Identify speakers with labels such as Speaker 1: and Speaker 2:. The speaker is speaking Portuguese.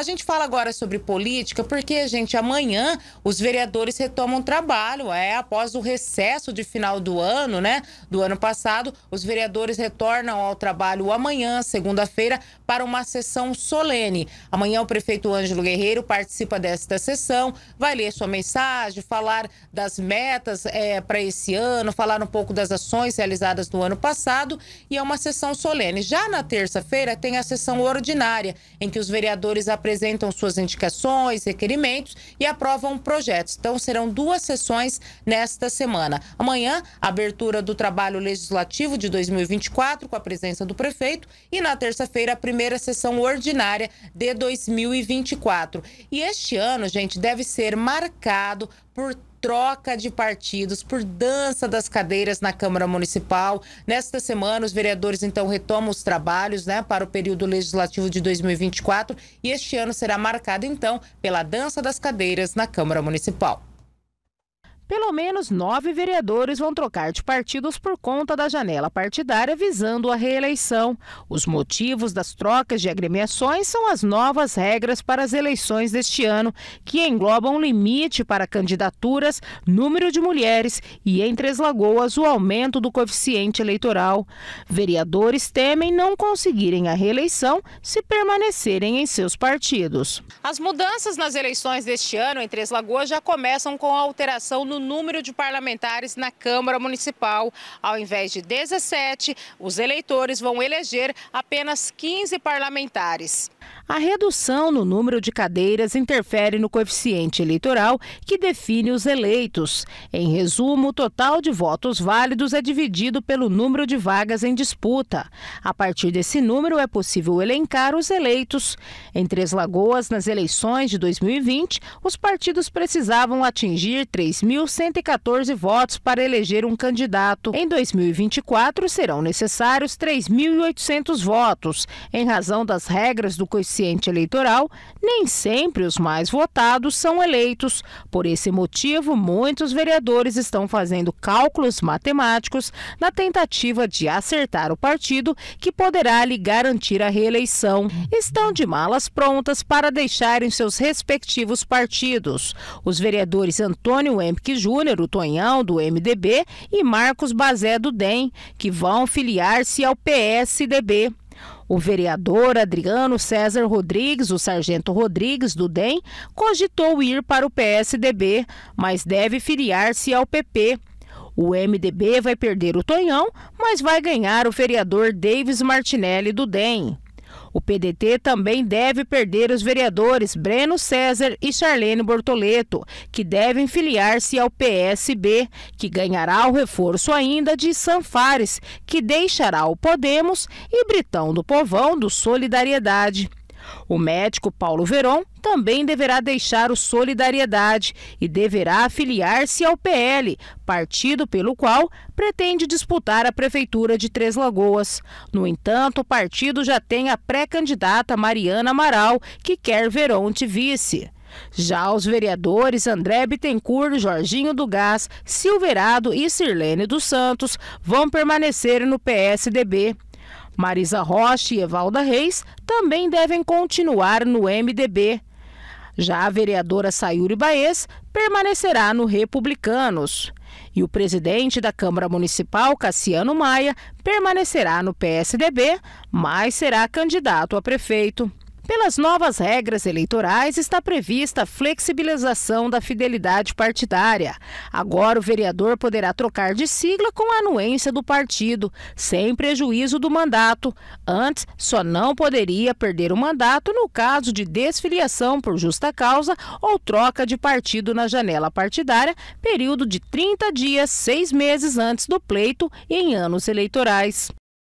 Speaker 1: A gente fala agora sobre política porque, gente, amanhã os vereadores retomam trabalho. É após o recesso de final do ano, né? Do ano passado, os vereadores retornam ao trabalho amanhã, segunda-feira, para uma sessão solene. Amanhã o prefeito Ângelo Guerreiro participa desta sessão, vai ler sua mensagem, falar das metas é, para esse ano, falar um pouco das ações realizadas no ano passado e é uma sessão solene. Já na terça-feira tem a sessão ordinária, em que os vereadores apresentam apresentam suas indicações, requerimentos e aprovam projetos. Então, serão duas sessões nesta semana. Amanhã, abertura do trabalho legislativo de 2024, com a presença do prefeito, e na terça-feira, a primeira sessão ordinária de 2024. E este ano, gente, deve ser marcado por troca de partidos, por dança das cadeiras na Câmara Municipal. Nesta semana, os vereadores então retomam os trabalhos né, para o período legislativo de 2024 e este ano será marcado então pela dança das cadeiras na Câmara Municipal. Pelo menos nove vereadores vão trocar de partidos por conta da janela partidária visando a reeleição. Os motivos das trocas de agremiações são as novas regras para as eleições deste ano, que englobam limite para candidaturas, número de mulheres e, em Três Lagoas, o aumento do coeficiente eleitoral. Vereadores temem não conseguirem a reeleição se permanecerem em seus partidos. As mudanças nas eleições deste ano em Três Lagoas já começam com a alteração no número de parlamentares na Câmara Municipal. Ao invés de 17, os eleitores vão eleger apenas 15 parlamentares. A redução no número de cadeiras interfere no coeficiente eleitoral que define os eleitos. Em resumo, o total de votos válidos é dividido pelo número de vagas em disputa. A partir desse número é possível elencar os eleitos. Em Três Lagoas, nas eleições de 2020, os partidos precisavam atingir 3.114 votos para eleger um candidato. Em 2024, serão necessários 3.800 votos. Em razão das regras do coeficiente eleitoral, nem sempre os mais votados são eleitos. Por esse motivo, muitos vereadores estão fazendo cálculos matemáticos na tentativa de acertar o partido que poderá lhe garantir a reeleição. Estão de malas prontas para deixarem seus respectivos partidos. Os vereadores Antônio Empic Júnior, o Tonhão, do MDB, e Marcos Bazé, do DEM, que vão filiar-se ao PSDB. O vereador Adriano César Rodrigues, o sargento Rodrigues do DEM, cogitou ir para o PSDB, mas deve filiar-se ao PP. O MDB vai perder o Tonhão, mas vai ganhar o vereador Davis Martinelli do DEM. O PDT também deve perder os vereadores Breno César e Charlene Bortoleto, que devem filiar-se ao PSB, que ganhará o reforço ainda de Sanfares, que deixará o Podemos, e Britão do Povão do Solidariedade. O médico Paulo Veron também deverá deixar o Solidariedade e deverá afiliar-se ao PL, partido pelo qual pretende disputar a prefeitura de Três Lagoas. No entanto, o partido já tem a pré-candidata Mariana Amaral, que quer Veron de vice. Já os vereadores André Bittencourt, Jorginho do Gás, Silverado e Sirlene dos Santos vão permanecer no PSDB. Marisa Rocha e Evalda Reis também devem continuar no MDB. Já a vereadora Sayuri Baez permanecerá no Republicanos. E o presidente da Câmara Municipal, Cassiano Maia, permanecerá no PSDB, mas será candidato a prefeito. Pelas novas regras eleitorais, está prevista a flexibilização da fidelidade partidária. Agora, o vereador poderá trocar de sigla com a anuência do partido, sem prejuízo do mandato. Antes, só não poderia perder o mandato no caso de desfiliação por justa causa ou troca de partido na janela partidária, período de 30 dias, seis meses antes do pleito e em anos eleitorais.